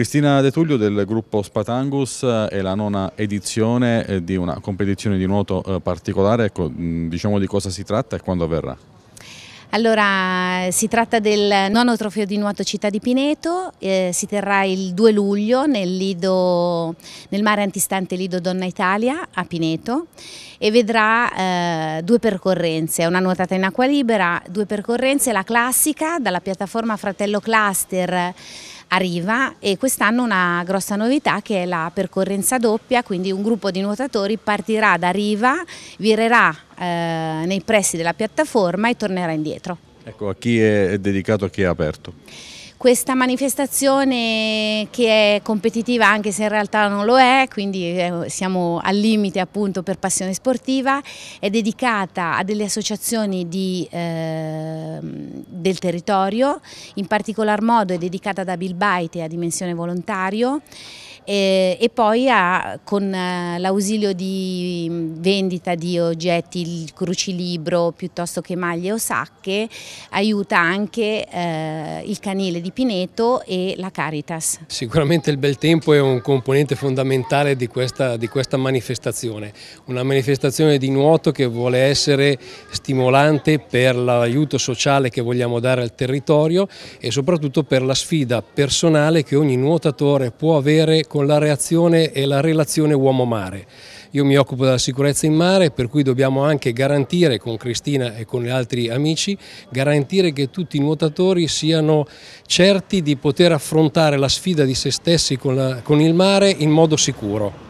Cristina De Tullio del gruppo Spatangus eh, è la nona edizione eh, di una competizione di nuoto eh, particolare, ecco, diciamo di cosa si tratta e quando avverrà? Allora, si tratta del nono trofeo di nuoto Città di Pineto, eh, si terrà il 2 luglio nel, Lido, nel, mare antistante Lido Donna Italia a Pineto e vedrà eh, due percorrenze, una nuotata in acqua libera, due percorrenze, la classica dalla piattaforma Fratello Cluster arriva e quest'anno una grossa novità che è la percorrenza doppia, quindi un gruppo di nuotatori partirà da riva, virerà eh, nei pressi della piattaforma e tornerà indietro. Ecco, a chi è dedicato, a chi è aperto? questa manifestazione che è competitiva anche se in realtà non lo è, quindi eh, siamo al limite appunto per passione sportiva, è dedicata a delle associazioni di, eh, del territorio, in particolar modo è dedicata ad Bilbaite a dimensione volontario, e, e poi ha, con eh, l'ausilio di mm, vendita di oggetti, il crucilibro piuttosto che maglie o sacche, aiuta anche eh, il canile di Pineto e la Caritas. Sicuramente il bel tempo è un componente fondamentale di questa, di questa manifestazione, una manifestazione di nuoto che vuole essere stimolante per l'aiuto sociale che vogliamo dare al territorio e soprattutto per la sfida personale che ogni nuotatore può avere con con la reazione e la relazione uomo-mare. Io mi occupo della sicurezza in mare, per cui dobbiamo anche garantire con Cristina e con gli altri amici, garantire che tutti i nuotatori siano certi di poter affrontare la sfida di se stessi con, la, con il mare in modo sicuro.